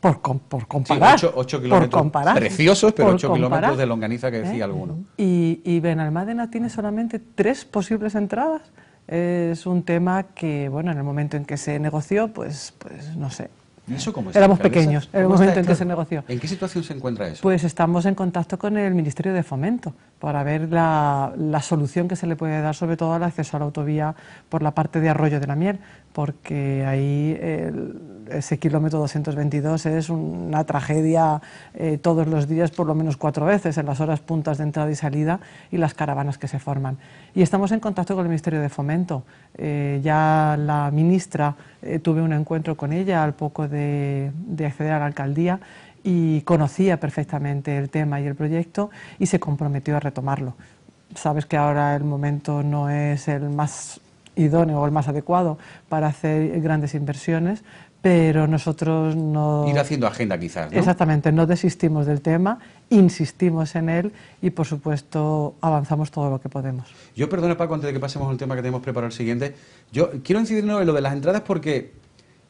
A: Por, por
C: comparar. Sí, kilómetros preciosos, pero 8 kilómetros de longaniza que ¿eh? decía alguno.
B: Y, y Benalmádena tiene solamente tres posibles entradas. Es un tema que, bueno, en el momento en que se negoció, pues, pues no sé,
A: Éramos pequeños, en el momento en que se negoció. ¿En qué situación se encuentra
B: eso? Pues estamos en contacto con el Ministerio de Fomento para ver la, la solución que se le puede dar, sobre todo al acceso a la autovía por la parte de Arroyo de la Miel, porque ahí ese kilómetro 222 es una tragedia eh, todos los días, por lo menos cuatro veces, en las horas puntas de entrada y salida y las caravanas que se forman. Y estamos en contacto con el Ministerio de Fomento. Eh, ya la ministra, eh, tuve un encuentro con ella al poco de de, acceder a la alcaldía y conocía perfectamente el tema y el proyecto y se comprometió a retomarlo. Sabes que ahora el momento no es el más idóneo o el más adecuado para hacer grandes inversiones, pero nosotros no... Ir haciendo agenda quizás. Exactamente, no desistimos del tema, insistimos en él y por supuesto avanzamos todo lo que podemos.
A: Yo perdona Paco, antes de que pasemos al tema que tenemos preparado el siguiente, yo quiero incidir en lo de las entradas porque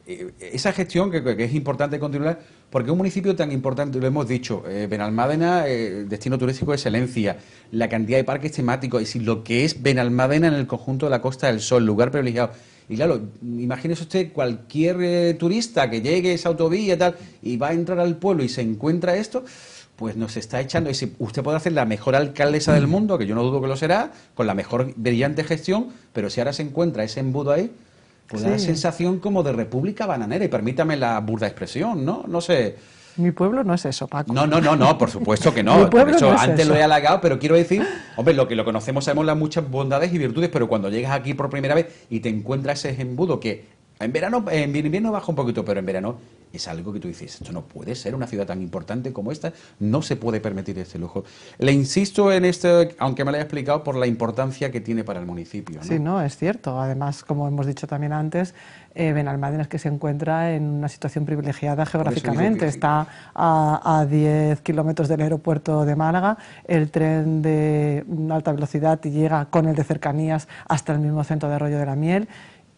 A: eh, eh, esa gestión que, es importante continuar, porque un municipio tan importante, lo hemos dicho, eh, Benalmádena, destino turístico de excelencia, la cantidad de parques temáticos, ...y lo que es Benalmádena en el conjunto de la Costa del Sol, lugar privilegiado. Y claro, imagínese usted cualquier turista que llegue a esa autovía y tal, y va a entrar al pueblo y se encuentra esto, pues nos está echando. Y usted puede hacer la mejor alcaldesa del mm. mundo, que yo no dudo que lo será, con la mejor brillante gestión, pero si ahora se encuentra ese embudo ahí, pues sensación como de república bananera, y permítame la burda expresión, ¿no? No sé. Mi pueblo no es eso, Paco. No, no, no, no, por supuesto que no. hecho, antes lo he halagado, pero quiero decir, hombre, lo que lo conocemos sabemos las muchas bondades y virtudes, pero cuando llegas aquí por primera vez y te encuentras ese embudo que en verano, en invierno baja un poquito, pero en verano es algo que tú dices, esto no puede ser, una ciudad tan importante como esta no se puede permitir este lujo. Le insisto en esto, aunque me lo haya explicado, por la importancia que tiene para el municipio. Sí, no,
B: es cierto. Además, como hemos dicho también antes, eh, Benalmádena es que se encuentra en una situación privilegiada geográficamente. Está a, a 10 kilómetros del aeropuerto de Málaga, el tren de alta velocidad llega con el de cercanías hasta el mismo centro de Arroyo de la Miel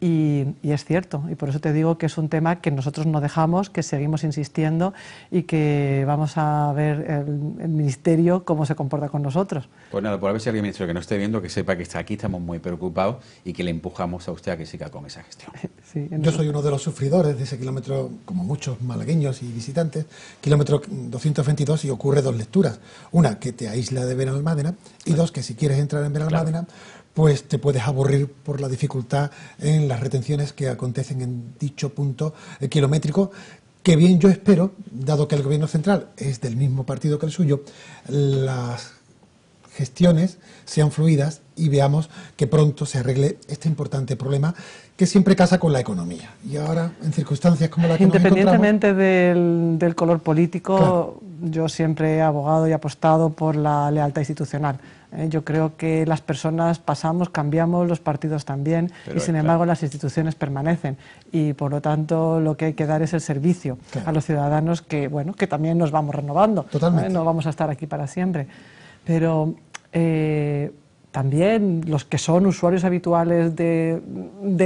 B: y, es cierto, y por eso te digo que es un tema que nosotros no dejamos, que seguimos insistiendo y que vamos a ver el, Ministerio cómo se comporta con nosotros.
A: Pues nada, por ver si alguien ministro que no esté viendo, que sepa que está aquí, estamos muy preocupados y que le empujamos a usted a que siga con esa gestión.
C: Yo soy uno de los sufridores de ese kilómetro, como muchos malagueños y visitantes, kilómetro 222 y ocurre dos lecturas. Una, que te aísla de Benalmádena y dos, que si quieres entrar en Benalmádena pues te puedes aburrir por la dificultad en las retenciones que acontecen en dicho punto eh, kilométrico, que bien yo espero, dado que el gobierno central es del mismo partido que el suyo, las gestiones sean fluidas y veamos que pronto se arregle este importante problema que siempre casa con la economía. Y ahora, en circunstancias como la que Independientemente
B: del, del color político, yo siempre he abogado y apostado por la lealtad institucional. Eh, yo creo que las personas pasamos, cambiamos, los partidos también, y sin embargo las instituciones permanecen. Y por lo tanto lo que hay que dar es el servicio a los ciudadanos que, bueno, que también nos vamos renovando. Eh, ¿no? vamos a estar aquí para siempre. Pero eh, también los que son usuarios habituales de,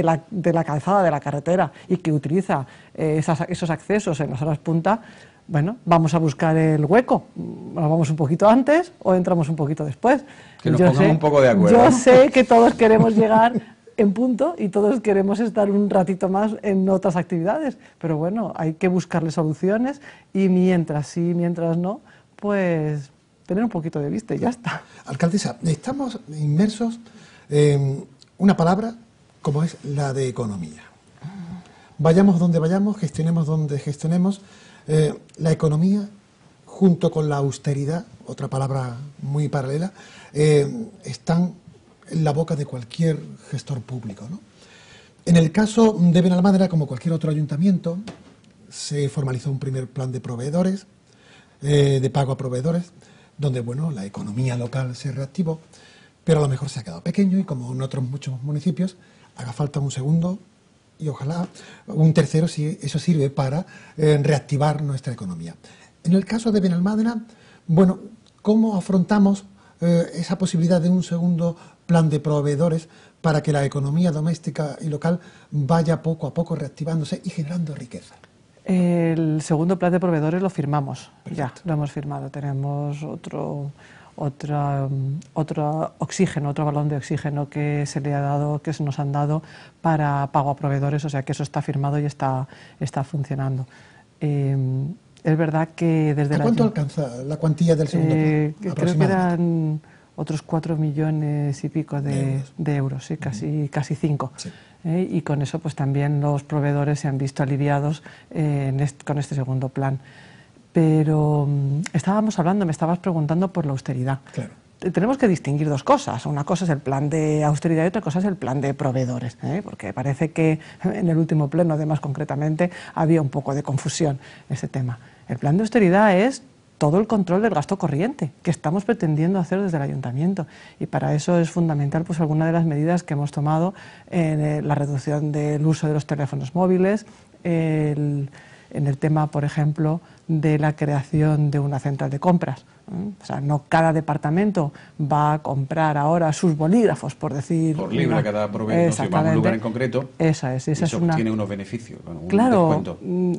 B: la, calzada, de la carretera, y que utiliza esos accesos en las horas punta, bueno, vamos a buscar el hueco. vamos un poquito antes o entramos un poquito después. Que nos yo sé, un poco de acuerdo. Yo sé que todos queremos llegar en punto y todos queremos estar un ratito más en otras actividades, pero bueno, hay que buscarle soluciones y mientras sí, mientras no, pues tener un poquito de vista y ya está.
C: Alcaldesa, estamos inmersos en una palabra como es la de economía. Vayamos donde vayamos, gestionemos donde gestionemos, eh, la economía, junto con la austeridad, otra palabra muy paralela, eh, están en la boca de cualquier gestor público. En el caso de Benalmádena, como cualquier otro ayuntamiento, se formalizó un primer plan de proveedores, eh, de pago a proveedores, donde bueno, la economía local se reactivó, pero a lo mejor se ha quedado pequeño y como en otros muchos municipios, haga falta un segundo, y ojalá un tercero si eso sirve para eh, reactivar nuestra economía. En el caso de Benalmádena, bueno, ¿cómo afrontamos eh, esa posibilidad de un segundo plan de proveedores para que la economía doméstica y local vaya poco a poco reactivándose y generando riqueza?
B: El segundo plan de proveedores lo firmamos, ya lo hemos firmado. Tenemos otro otra, otro oxígeno, otro balón de oxígeno que se le ha dado, que se nos han dado para pago a proveedores, o sea que eso está firmado y está, está funcionando. Eh, es verdad que desde la cuánto alcanza la cuantía del segundo eh, plan, Creo que eran otros cuatro millones y pico de, euros. sí, casi, casi cinco. Eh, y con eso pues también los proveedores se han visto aliviados con este segundo plan. Pero mm, estábamos hablando, me estabas preguntando por la austeridad. Claro. Tenemos que distinguir dos cosas. Una cosa es el plan de austeridad y otra cosa es el plan de proveedores, ¿eh? porque parece que en el último pleno, además concretamente, había un poco de confusión ese tema. El plan de austeridad es todo el control del gasto corriente que estamos pretendiendo hacer desde el ayuntamiento. Y para eso es fundamental pues alguna de las medidas que hemos tomado en eh, la reducción del uso de los teléfonos móviles, en el tema, por ejemplo, de la creación de una central de compras. O sea, no cada departamento va a comprar ahora sus bolígrafos, por decir. Por libre cada proveedor, si un lugar en concreto. Esa es, esa es tiene
A: unos beneficios, un claro,
B: mm,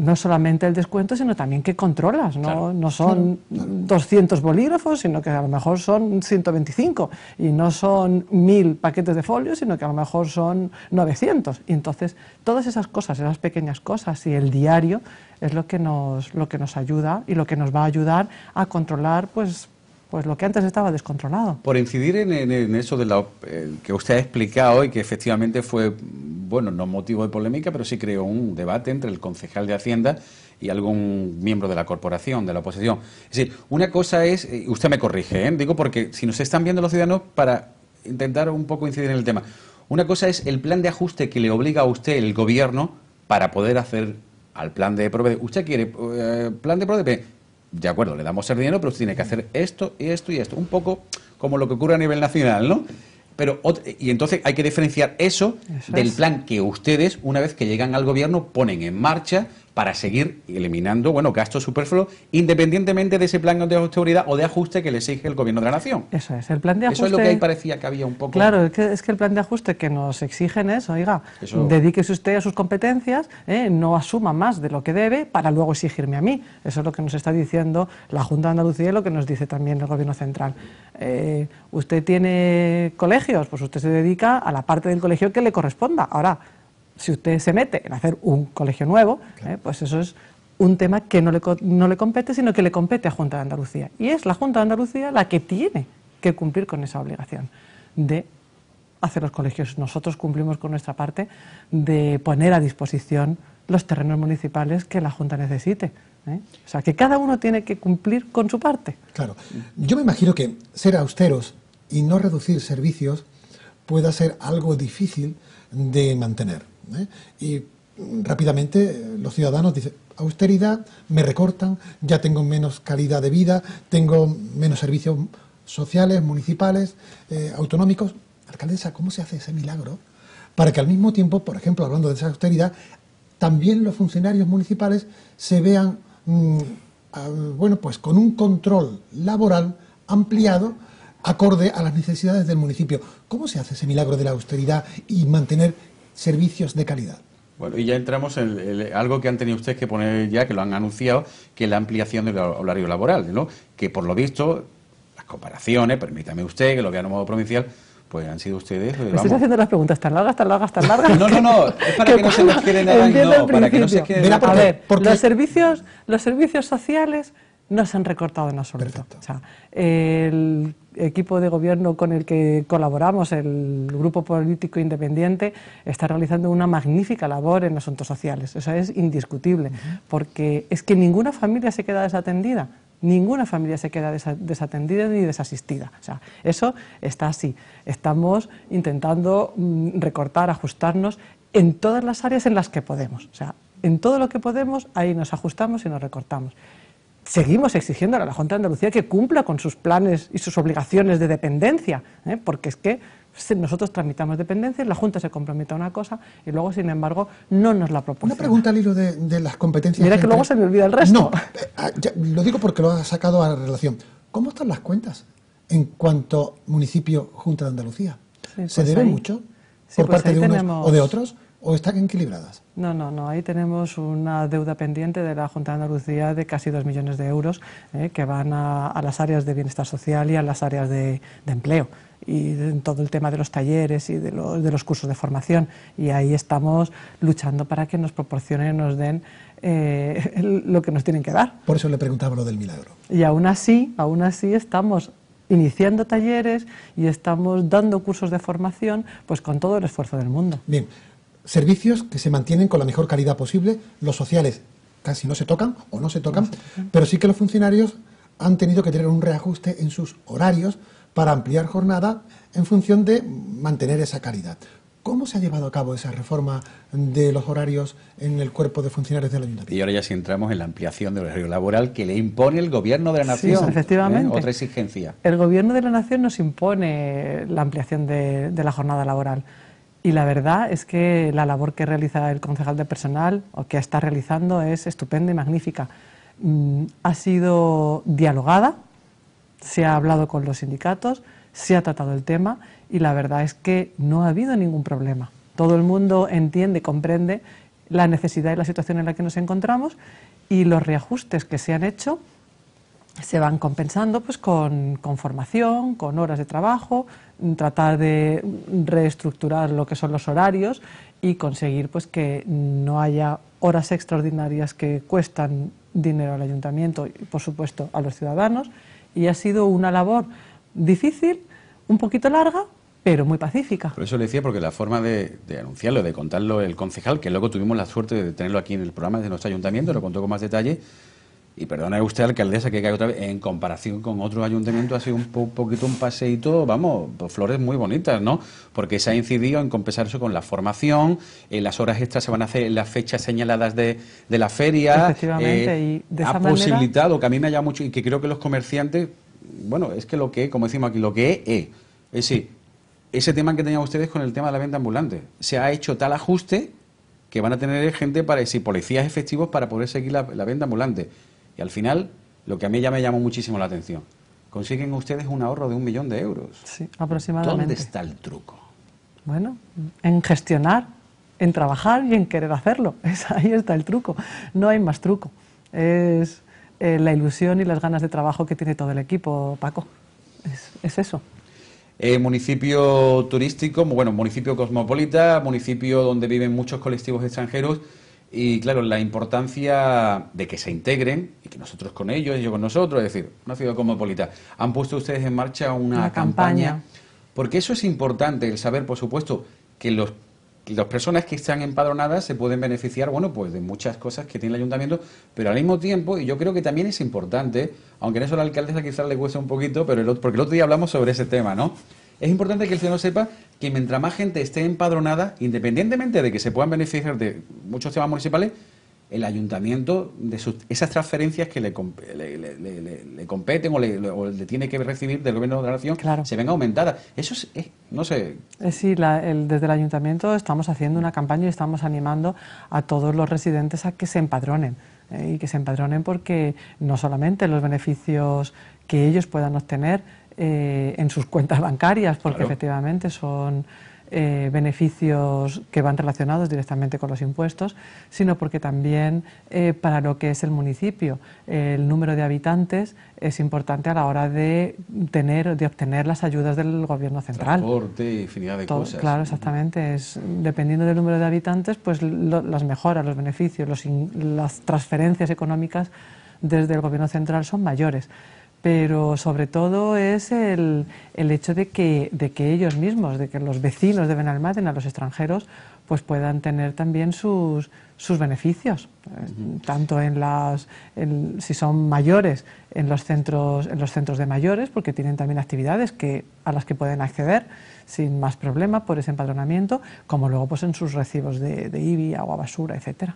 B: no solamente el descuento, sino también que controlas, ¿no? No son 200 bolígrafos, sino que a lo mejor son 125. Y no son 1000 paquetes de folios, sino que a lo mejor son 900. Y entonces, todas esas cosas, esas pequeñas cosas y el diario es lo que nos lo que nos ayuda y lo que nos va a ayudar a controlar pues, pues lo que antes estaba descontrolado.
A: Por incidir en, eso de la, eh, que usted ha explicado y que efectivamente fue, bueno, no motivo de polémica, pero sí creó un debate entre el concejal de Hacienda y algún miembro de la corporación, de la oposición. Es decir, una cosa es, usted me corrige, ¿eh? digo porque si nos están viendo los ciudadanos para intentar un poco incidir en el tema, una cosa es el plan de ajuste que le obliga a usted el gobierno para poder hacer al plan de proveedor. Usted quiere eh, plan de proveedor. De acuerdo, le damos el dinero, pero usted tiene que hacer esto y esto y esto. Un poco como lo que ocurre a nivel nacional, ¿no? Pero, y entonces hay que diferenciar eso, del plan que ustedes, una vez que llegan al gobierno, ponen en marcha para seguir eliminando bueno, gastos superfluos independientemente de ese plan de austeridad o de ajuste que le exige el Gobierno de la Nación.
B: Eso es, el plan de ajuste... Eso es lo que ahí
A: parecía que había un poco... Claro,
B: es que, es que el plan de ajuste que nos exigen es, oiga, dedíquese usted a sus competencias, ¿eh? no asuma más de lo que debe para luego exigirme a mí. Eso es lo que nos está diciendo la Junta de Andalucía y lo que nos dice también el Gobierno Central. Eh, usted tiene colegios, pues usted se dedica a la parte del colegio que le corresponda. Ahora, si usted se mete en hacer un colegio nuevo, eh, pues eso es un tema que no le, no le compete, sino que le compete a Junta de Andalucía. Y es la Junta de Andalucía la que tiene que cumplir con esa obligación de hacer los colegios. Nosotros cumplimos con nuestra parte de poner a disposición los terrenos municipales que la Junta necesite. ¿eh? O sea, que cada uno tiene que cumplir con su parte.
C: Claro. Yo me imagino que ser austeros y no reducir servicios pueda ser algo difícil de mantener. ¿eh? Y rápidamente eh, los ciudadanos dicen, austeridad, me recortan, ya tengo menos calidad de vida, tengo menos servicios sociales, municipales, eh, autonómicos. Alcaldesa, ¿cómo se hace ese milagro? Para que al mismo tiempo, por ejemplo, hablando de esa austeridad, también los funcionarios municipales se vean, mm, bueno, pues con un control laboral ampliado acorde a las necesidades del municipio. ¿Cómo se hace ese milagro de la austeridad y mantener servicios de calidad.
A: Bueno, y ya entramos en, algo que han tenido ustedes que poner ya, que lo han anunciado, que es la ampliación del horario laboral, ¿no? Que por lo visto, las comparaciones, permítame usted, que lo vean a modo provincial, pues han sido ustedes. Eh, Me estás
B: haciendo las preguntas tan largas, tan largas, tan largas. no, no, no, es para que, no se nos quede nada no, para que no se quede. a ver, los servicios, los servicios sociales no se han recortado en absoluto. el equipo de gobierno con el que colaboramos, el Grupo Político Independiente, está realizando una magnífica labor en asuntos sociales. Eso es indiscutible, porque es que ninguna familia se queda desatendida. Ninguna familia se queda desatendida ni desasistida. eso está así. Estamos intentando mm, recortar, ajustarnos en todas las áreas en las que podemos. O sea, en todo lo que podemos, ahí nos ajustamos y nos recortamos seguimos exigiendo a la Junta de Andalucía que cumpla con sus planes y sus obligaciones de dependencia, ¿eh? porque es que nosotros tramitamos dependencias, la Junta se compromete a una cosa y luego, sin embargo,
C: no nos la propone. Una pregunta al hilo de, las competencias. Mira que luego se me olvida el resto. No, eh, ah, lo digo porque lo ha sacado a la relación. ¿Cómo están las cuentas en cuanto municipio Junta de Andalucía? ¿Se pues debe mucho por pues parte de unos o de otros? o están equilibradas?
B: No, no, no. Ahí tenemos una deuda pendiente de la Junta de Andalucía de casi dos millones de euros eh, que van a, las áreas de bienestar social y a las áreas de, empleo y en todo el tema de los talleres y de los, cursos de formación. Y ahí estamos luchando para que nos proporcionen, nos den eh, lo que nos tienen que dar. Por eso
C: le preguntaba lo del milagro.
B: Y aún así, aún así estamos iniciando talleres
C: y estamos dando cursos de formación, pues con todo el esfuerzo del mundo. Bien servicios que se mantienen con la mejor calidad posible, los sociales casi no se tocan o no se tocan, pero sí que los funcionarios han tenido que tener un reajuste en sus horarios para ampliar jornada en función de mantener esa calidad. ¿Cómo se ha llevado a cabo esa reforma de los horarios en el cuerpo de funcionarios de la ayuntamiento?
A: Y ahora ya si entramos en la ampliación del horario laboral que le impone el gobierno de la nación. ¿eh? efectivamente. Otra exigencia.
C: El gobierno de la nación nos
B: impone la ampliación de la jornada laboral. Y la verdad es que la labor que realiza el concejal de personal o que está realizando es estupenda y magnífica. Mm, ha sido dialogada, se ha hablado con los sindicatos, se ha tratado el tema y la verdad es que no ha habido ningún problema. Todo el mundo entiende, y comprende la necesidad y la situación en la que nos encontramos y los reajustes que se han hecho se van compensando pues, con, con, formación, con horas de trabajo, mm, tratar de reestructurar lo que son los horarios y conseguir pues, que no haya horas extraordinarias que cuestan dinero al ayuntamiento y, por supuesto, a los ciudadanos. Y ha sido una labor difícil, un poquito larga, pero muy pacífica.
A: Por eso le decía, porque la forma de, de, anunciarlo, de contarlo el concejal, que luego tuvimos la suerte de tenerlo aquí en el programa de nuestro ayuntamiento, lo contó con más detalle, y perdone usted, alcaldesa, que cae otra vez, en comparación con otros ayuntamientos ha sido un poquito un paseíto, vamos, pues flores muy bonitas, ¿no? Porque se ha incidido en compensar eso con la formación, las horas extras se van a hacer en las fechas señaladas de, de la feria. Eh,
B: ha posibilitado,
A: que a mí me haya mucho, y que creo que los comerciantes, bueno, es que lo que, como decimos aquí, lo que es, es. decir, ese tema que tenían ustedes con el tema de la venta ambulante. Se ha hecho tal ajuste que van a tener gente para, decir, policías efectivos para poder seguir la venta ambulante y al final, lo que a mí ya me llamó muchísimo la atención, consiguen ustedes un ahorro de un millón de euros. Sí,
B: aproximadamente. ¿Dónde está el truco? Bueno, en gestionar, en trabajar y en querer hacerlo. Es, ahí está el truco. No hay más truco. Es eh, la ilusión y las ganas de trabajo que tiene todo el equipo, Paco. Es, eso.
A: Eh, municipio turístico, bueno, municipio cosmopolita, municipio donde viven muchos colectivos extranjeros. Y claro, la importancia de que se integren y que nosotros con ellos, y yo con nosotros, es decir, una ciudad cosmopolita. Han puesto ustedes en marcha una, campaña, porque eso es importante, el saber, por supuesto, que los las personas que están empadronadas se pueden beneficiar, bueno, pues de muchas cosas que tiene el ayuntamiento, pero al mismo tiempo, y yo creo que también es importante, aunque en eso a la alcaldesa quizás le cueste un poquito, pero porque el otro día hablamos sobre ese tema, ¿no? Es importante que el ciudadano sepa que mientras más gente esté empadronada, independientemente de que se puedan beneficiar de muchos temas municipales, el ayuntamiento de esas transferencias que le, competen o, le, tiene que recibir del gobierno de la nación se ven aumentadas. Eso es, no sé.
B: Eh, sí, desde el ayuntamiento estamos haciendo una campaña y estamos animando a todos los residentes a que se empadronen. Eh, y que se empadronen porque no solamente los beneficios que ellos puedan obtener, eh, en sus cuentas bancarias, porque efectivamente son eh, beneficios que van relacionados directamente con los impuestos, sino porque también eh, para lo que es el municipio, el número de habitantes es importante a la hora de tener, de obtener las ayudas del gobierno central.
A: Transporte, infinidad de cosas. Claro,
B: exactamente. dependiendo del número de habitantes, pues las mejoras, los beneficios, las transferencias económicas desde el gobierno central son mayores pero sobre todo es el, hecho de que, de que, ellos mismos, de que los vecinos de Benalmádena, los extranjeros, pues puedan tener también sus, sus beneficios, eh, tanto en las, si son mayores, en los, centros, en los centros de mayores, porque tienen también actividades a las que pueden acceder sin más problema por ese empadronamiento, como luego pues en sus recibos de, de IBI, agua basura, etcétera.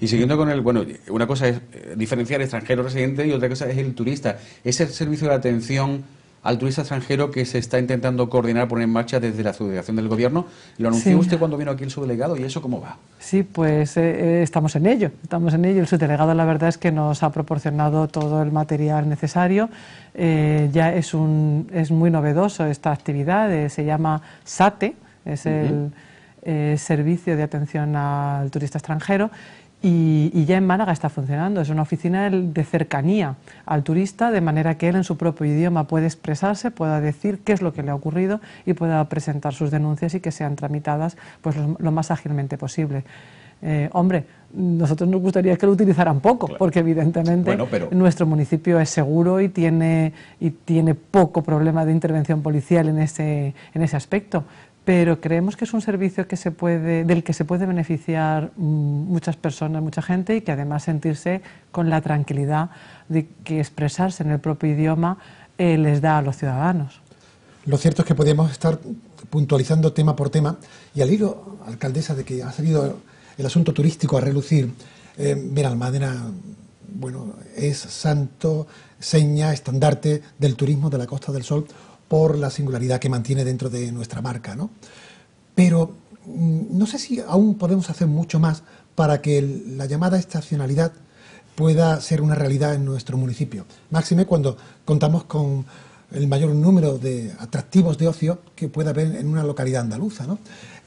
A: Y siguiendo con el, bueno, una cosa es eh, diferenciar extranjero residente y otra cosa es el turista. Es el servicio de atención al turista extranjero que se está intentando coordinar, poner en marcha desde la subdelegación del gobierno. Lo anunció usted cuando vino aquí el subdelegado y eso cómo va.
B: Sí, pues eh, eh, estamos en ello, estamos en ello. El subdelegado la verdad es que nos ha proporcionado todo el material necesario. ya es, un, es muy novedoso esta actividad, se llama SATE, es el servicio de atención al turista extranjero y, ya en Málaga está funcionando. Es una oficina de cercanía al turista, de manera que él en su propio idioma puede expresarse, pueda decir qué es lo que le ha ocurrido y pueda presentar sus denuncias y que sean tramitadas pues, lo, más ágilmente posible. Eh, hombre, nosotros nos gustaría que lo utilizaran poco, porque evidentemente nuestro municipio es seguro y tiene, y tiene poco problema de intervención policial en ese, en ese aspecto pero creemos que es un servicio que del que se puede beneficiar mm, muchas personas, mucha gente y que además sentirse con la tranquilidad de que expresarse en el propio idioma eh, les da a los ciudadanos.
C: Lo cierto es que podemos estar puntualizando tema por tema y al hilo, alcaldesa, de que ha salido el asunto turístico a relucir, eh, mira, Almadena, bueno, es santo, seña, estandarte del turismo de la Costa del Sol por la singularidad que mantiene dentro de nuestra marca. ¿no? Pero mm, no sé si aún podemos hacer mucho más para que la llamada estacionalidad pueda ser una realidad en nuestro municipio. Máxime cuando contamos con el mayor número de atractivos de ocio que pueda haber en una localidad andaluza. ¿no?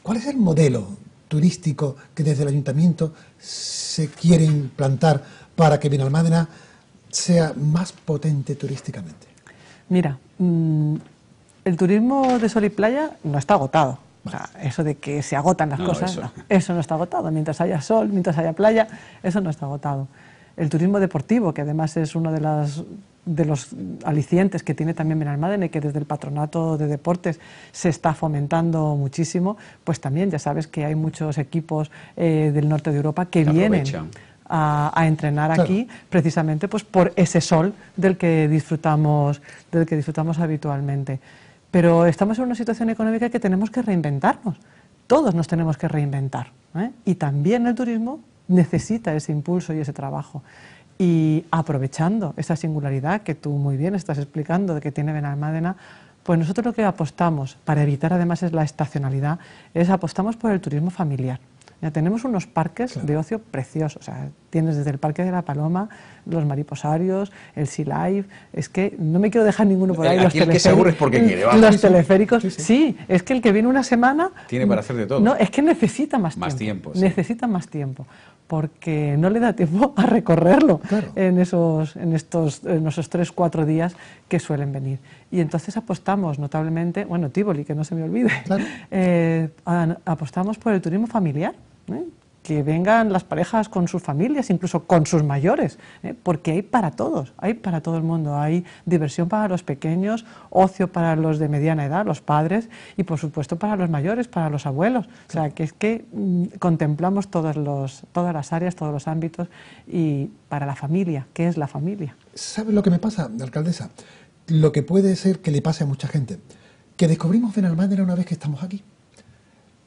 C: ¿Cuál es el modelo turístico que desde el ayuntamiento se quiere implantar para que Benalmádena sea más potente turísticamente?
B: Mira, mm, el turismo de sol y playa no está agotado. O sea, eso de que se agotan las cosas,
C: eso. No, está agotado.
B: Mientras haya sol, mientras haya playa, eso no está agotado. El turismo deportivo, que además es uno de, de los alicientes que tiene también Benalmádena y que desde el Patronato de Deportes se está fomentando muchísimo, pues también ya sabes que hay muchos equipos eh, del norte de Europa que, vienen. A, entrenar aquí precisamente pues por ese sol del que disfrutamos del que disfrutamos habitualmente pero estamos en una situación económica que tenemos que reinventarnos. Todos nos tenemos que reinventar. ¿eh? Y también el turismo necesita ese impulso y ese trabajo. Y aprovechando esa singularidad que tú muy bien estás explicando, de que tiene Benalmádena, pues nosotros lo que apostamos, para evitar además es la estacionalidad, es apostamos por el turismo familiar. Ya tenemos unos parques de ocio preciosos. O sea, tienes desde el Parque de la Paloma, los mariposarios, el Sea Life. Es que no me quiero dejar ninguno por eh, ahí. los el que es porque mm, Los teleféricos. Sí, es que el que viene una semana. Tiene para hacer de todo. No, es que necesita más, más tiempo. Necesita más tiempo. Porque no le da tiempo a recorrerlo en, esos, en, estos, en esos tres, cuatro días que suelen venir. Y entonces apostamos notablemente, bueno, Tivoli, que no se me olvide, eh, apostamos por el turismo familiar ¿eh? que vengan las parejas con sus familias, incluso con sus mayores, ¿eh? porque hay para todos, hay para todo el mundo, hay diversión para los pequeños, ocio para los de mediana edad, los padres, y por supuesto para los mayores, para los abuelos. O sea, que es que mm, contemplamos todas las áreas, todos los ámbitos, y para la familia, ¿qué es la familia?
C: ¿Sabe lo que me pasa, alcaldesa? Lo que puede ser que le pase a mucha gente, que descubrimos Benalmádena una vez que estamos aquí.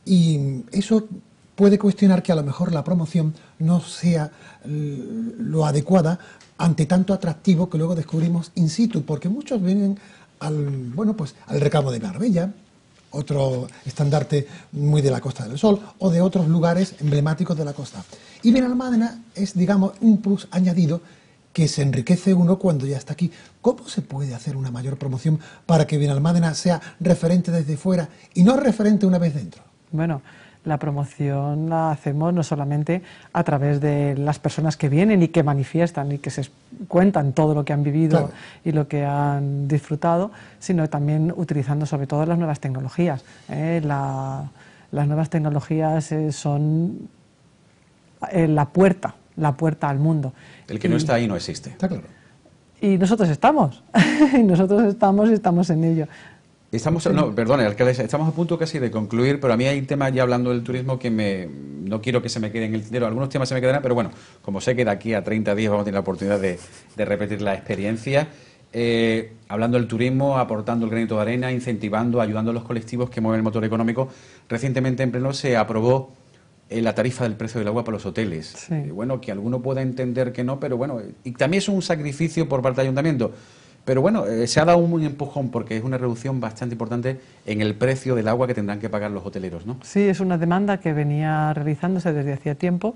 C: Y eso puede cuestionar que a lo mejor la promoción no sea eh, lo adecuada ante tanto atractivo que luego descubrimos in situ, porque muchos vienen al, bueno, pues, al recamo de Marbella, otro estandarte muy de la Costa del Sol, o de otros lugares emblemáticos de la costa. Y Bienalmádena es, digamos, un plus añadido que se enriquece uno cuando ya está aquí. ¿Cómo se puede hacer una mayor promoción para que Bienalmádena sea referente desde fuera y no referente una vez dentro?
B: Bueno, la promoción la hacemos no solamente a través de las personas que vienen y que manifiestan y que se cuentan todo lo que han vivido y lo que han disfrutado, sino también utilizando sobre todo las nuevas tecnologías. ¿eh? las nuevas tecnologías eh, son eh, la puerta, la puerta al mundo. El que no está ahí
A: no existe. Está
B: claro. Y nosotros estamos, y nosotros estamos y estamos en ello.
A: Estamos, no, estamos a punto casi de concluir, pero a mí hay temas ya hablando del turismo que me, no quiero que se me quede en el dinero. Algunos temas se me quedarán, pero bueno, como sé que de aquí a 30 días vamos a tener la oportunidad de, repetir la experiencia. Eh, hablando del turismo, aportando el granito de arena, incentivando, ayudando a los colectivos que mueven el motor económico. Recientemente en pleno se aprobó eh, la tarifa del precio del agua para los hoteles. Eh, bueno, que alguno pueda entender que no, pero bueno, y también es un sacrificio por parte del ayuntamiento. Pero bueno, eh, se ha dado un empujón porque es una reducción bastante importante en el precio del agua que tendrán que pagar los hoteleros, ¿no?
B: Sí, es una demanda que venía realizándose desde hacía tiempo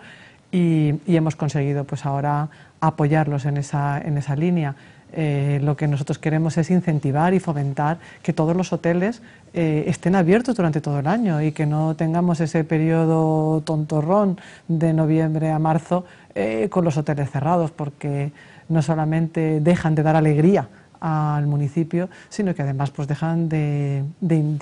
B: y, hemos conseguido pues ahora apoyarlos en esa, en esa línea. Eh, lo que nosotros queremos es incentivar y fomentar que todos los hoteles eh, estén abiertos durante todo el año y que no tengamos ese periodo tontorrón de noviembre a marzo con los hoteles cerrados, porque no solamente dejan de dar alegría al municipio, sino que además pues dejan de,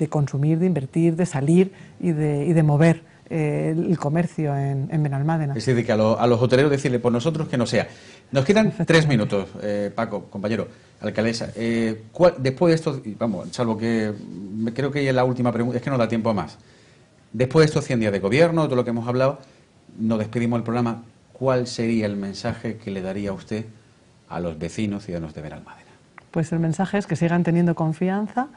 B: consumir, de invertir, de salir y de, mover eh, el comercio en, Benalmádena. Es
A: decir, que a, los hoteleros decirle, por nosotros que no sea. Nos quedan tres minutos, eh, Paco, compañero, alcaldesa. Eh, después de esto, vamos, salvo que creo que es la última pregunta, es que no da tiempo más. Después de estos 100 días de gobierno, todo lo que hemos hablado, nos despedimos del programa. ¿Cuál sería el mensaje que le daría usted a los vecinos ciudadanos de Benalmádena?
B: Pues el mensaje es que sigan teniendo confianza,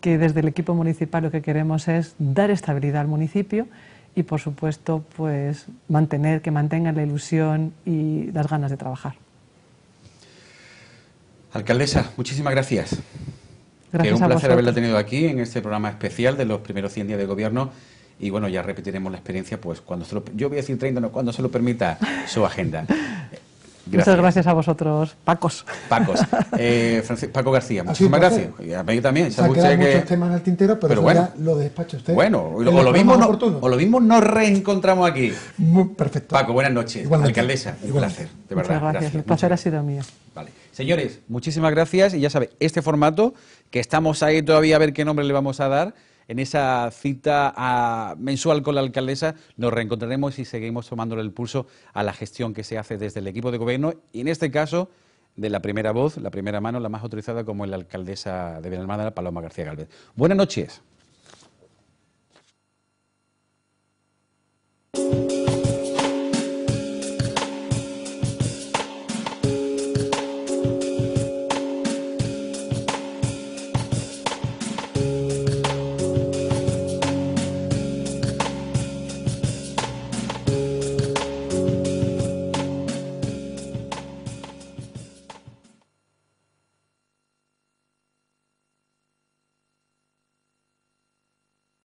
B: que desde el equipo municipal lo que queremos es dar estabilidad al municipio y por supuesto pues mantener que mantengan la ilusión y las ganas de trabajar.
A: Alcaldesa, muchísimas gracias. Gracias. un placer haberla tenido aquí en este programa especial de los primeros 100 días de gobierno. Y bueno, ya repetiremos la experiencia, pues cuando se lo, yo voy a decir 30, no, cuando se lo permita su agenda. Muchas
B: gracias a vosotros, Pacos.
A: Pacos. Eh, Paco García, ah, muchísimas gracias. Y a mí también. Se que... muchos temas
C: en al tintero, pero, bueno. lo despacho usted. Bueno, o lo, mismo no,
A: o lo, nos reencontramos aquí. perfecto. Paco, buenas noches. Alcaldesa, un placer, de verdad. Muchas gracias, el placer ha sido mío. Vale. Señores, muchísimas gracias y ya sabe, este formato, que estamos ahí todavía a ver qué nombre le vamos a dar, en esa cita ah, mensual con la alcaldesa nos reencontraremos y seguimos tomándole el pulso a la gestión que se hace desde el equipo de gobierno y en este caso de la primera voz, la primera mano, la más autorizada como la alcaldesa de Benalmádena, Paloma García Galvez. Buenas noches.